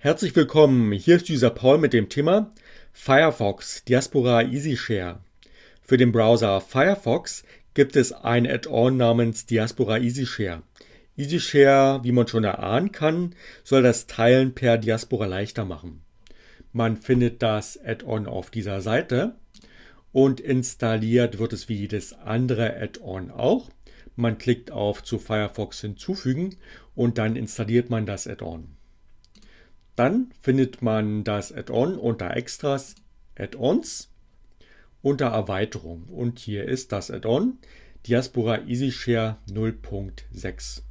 Herzlich willkommen, hier ist dieser Paul mit dem Thema Firefox Diaspora EasyShare. Für den Browser Firefox gibt es ein Add-on namens Diaspora EasyShare. EasyShare, wie man schon erahnen kann, soll das Teilen per Diaspora leichter machen. Man findet das Add-on auf dieser Seite und installiert wird es wie jedes andere Add-on auch. Man klickt auf zu Firefox hinzufügen und dann installiert man das Add-on. Dann findet man das Add-on unter Extras, Add-ons, unter Erweiterung. Und hier ist das Add-on Diaspora EasyShare 0.6.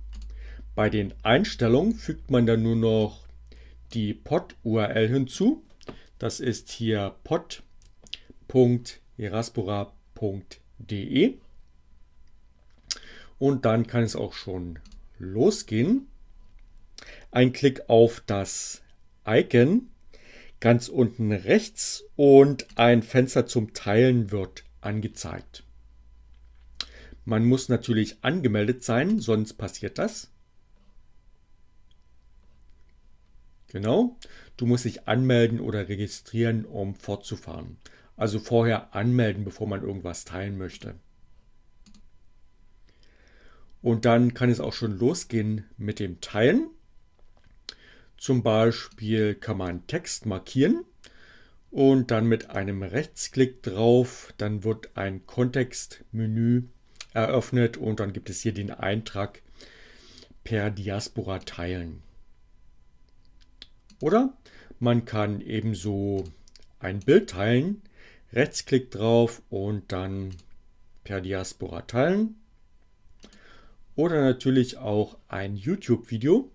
Bei den Einstellungen fügt man dann nur noch die Pod-URL hinzu. Das ist hier pod.eraspora.de. Und dann kann es auch schon losgehen. Ein Klick auf das Icon ganz unten rechts und ein Fenster zum Teilen wird angezeigt. Man muss natürlich angemeldet sein, sonst passiert das. Genau, du musst dich anmelden oder registrieren, um fortzufahren. Also vorher anmelden, bevor man irgendwas teilen möchte. Und dann kann es auch schon losgehen mit dem Teilen. Zum Beispiel kann man Text markieren und dann mit einem Rechtsklick drauf, dann wird ein Kontextmenü eröffnet und dann gibt es hier den Eintrag per Diaspora teilen. Oder man kann ebenso ein Bild teilen, Rechtsklick drauf und dann per Diaspora teilen. Oder natürlich auch ein YouTube-Video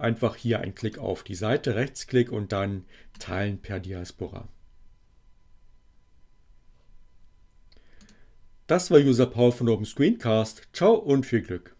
einfach hier ein Klick auf die Seite, Rechtsklick und dann Teilen per Diaspora. Das war User Paul von Open Screencast. Ciao und viel Glück!